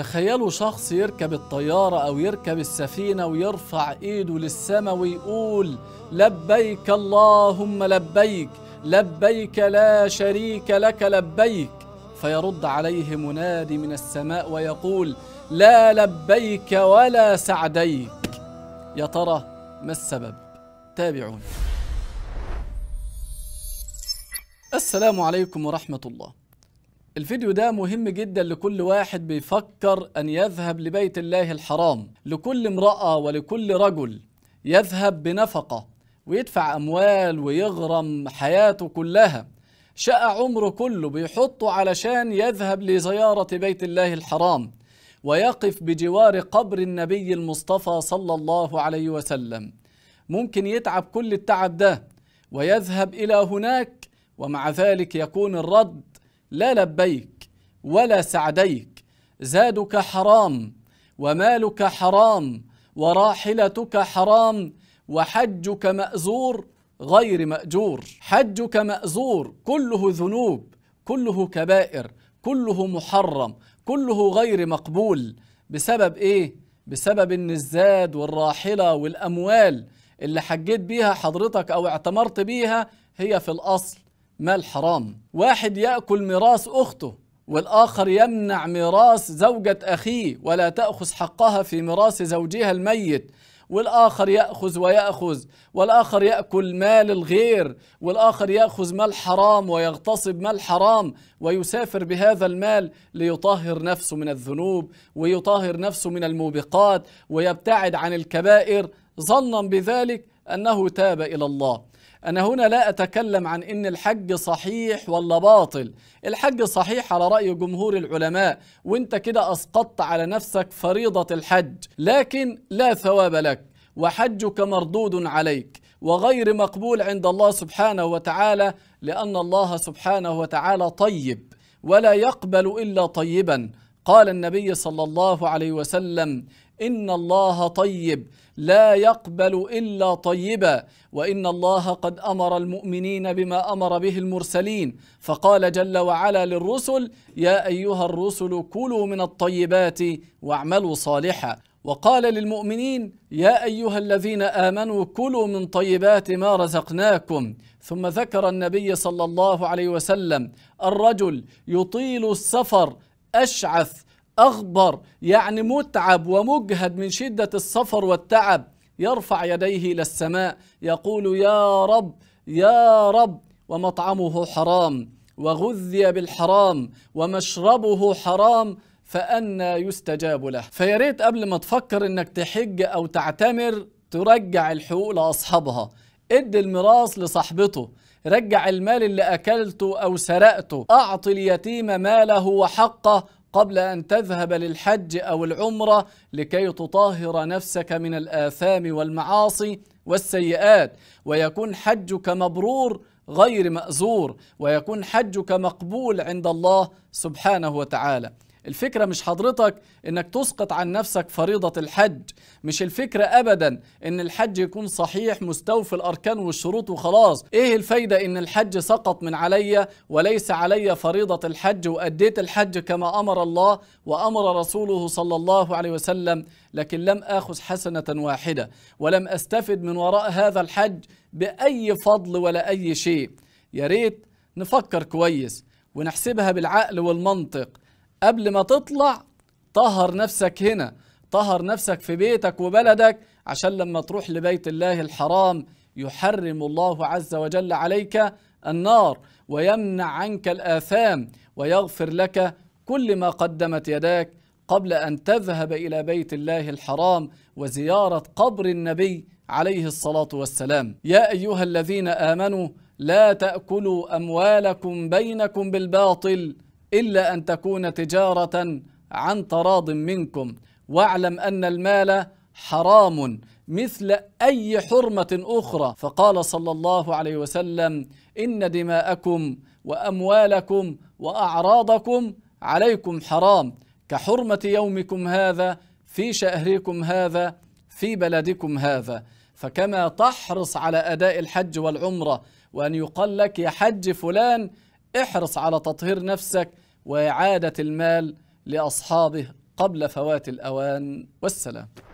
تخيلوا شخص يركب الطيارة أو يركب السفينة ويرفع إيده للسماء ويقول لبيك اللهم لبيك لبيك لا شريك لك لبيك فيرد عليه منادي من السماء ويقول لا لبيك ولا سعديك يا ترى ما السبب تابعوني السلام عليكم ورحمة الله الفيديو ده مهم جدا لكل واحد بيفكر أن يذهب لبيت الله الحرام لكل امرأة ولكل رجل يذهب بنفقة ويدفع أموال ويغرم حياته كلها شقى عمره كله بيحطه علشان يذهب لزيارة بيت الله الحرام ويقف بجوار قبر النبي المصطفى صلى الله عليه وسلم ممكن يتعب كل التعب ده ويذهب إلى هناك ومع ذلك يكون الرد لا لبيك ولا سعديك زادك حرام ومالك حرام وراحلتك حرام وحجك مأزور غير مأجور حجك مأزور كله ذنوب كله كبائر كله محرم كله غير مقبول بسبب ايه بسبب ان الزاد والراحله والاموال اللي حجيت بيها حضرتك او اعتمرت بيها هي في الاصل مال حرام واحد يأكل ميراث أخته والآخر يمنع ميراث زوجة أخيه ولا تأخذ حقها في ميراث زوجها الميت والآخر يأخذ ويأخذ والآخر يأكل مال الغير والآخر يأخذ مال حرام ويغتصب مال حرام ويسافر بهذا المال ليطهر نفسه من الذنوب ويطهر نفسه من الموبقات ويبتعد عن الكبائر ظنا بذلك أنه تاب إلى الله أنا هنا لا أتكلم عن إن الحج صحيح ولا باطل الحج صحيح على رأي جمهور العلماء وانت كده أسقطت على نفسك فريضة الحج لكن لا ثواب لك وحجك مردود عليك وغير مقبول عند الله سبحانه وتعالى لأن الله سبحانه وتعالى طيب ولا يقبل إلا طيبا قال النبي صلى الله عليه وسلم ان الله طيب لا يقبل الا طيبا وان الله قد امر المؤمنين بما امر به المرسلين فقال جل وعلا للرسل يا ايها الرسل كلوا من الطيبات واعملوا صالحا وقال للمؤمنين يا ايها الذين امنوا كلوا من طيبات ما رزقناكم ثم ذكر النبي صلى الله عليه وسلم الرجل يطيل السفر أشعث أغبر يعني متعب ومجهد من شدة السفر والتعب يرفع يديه إلى السماء يقول يا رب يا رب ومطعمه حرام وغذي بالحرام ومشربه حرام فأنا يستجاب له فياريت قبل ما تفكر انك تحج او تعتمر ترجع الحقوق لأصحابها ادي الميراث لصاحبته رجع المال اللي أكلته أو سرقته اعطي اليتيم ماله وحقه قبل أن تذهب للحج أو العمرة لكي تطهر نفسك من الآثام والمعاصي والسيئات ويكون حجك مبرور غير مأزور ويكون حجك مقبول عند الله سبحانه وتعالى الفكرة مش حضرتك انك تسقط عن نفسك فريضة الحج مش الفكرة ابدا ان الحج يكون صحيح مستوفي الاركان والشروط وخلاص ايه الفايدة ان الحج سقط من عليا وليس علي فريضة الحج واديت الحج كما امر الله وامر رسوله صلى الله عليه وسلم لكن لم اخذ حسنة واحدة ولم استفد من وراء هذا الحج باي فضل ولا اي شيء يا ريت نفكر كويس ونحسبها بالعقل والمنطق قبل ما تطلع طهر نفسك هنا طهر نفسك في بيتك وبلدك عشان لما تروح لبيت الله الحرام يحرم الله عز وجل عليك النار ويمنع عنك الآثام ويغفر لك كل ما قدمت يداك قبل أن تذهب إلى بيت الله الحرام وزيارة قبر النبي عليه الصلاة والسلام يا أيها الذين آمنوا لا تأكلوا أموالكم بينكم بالباطل إلا أن تكون تجارة عن تراض منكم واعلم أن المال حرام مثل أي حرمة أخرى فقال صلى الله عليه وسلم إن دماءكم وأموالكم وأعراضكم عليكم حرام كحرمة يومكم هذا في شهركم هذا في بلدكم هذا فكما تحرص على أداء الحج والعمرة وأن يقال لك يا حج فلان احرص على تطهير نفسك وإعادة المال لأصحابه قبل فوات الأوان والسلام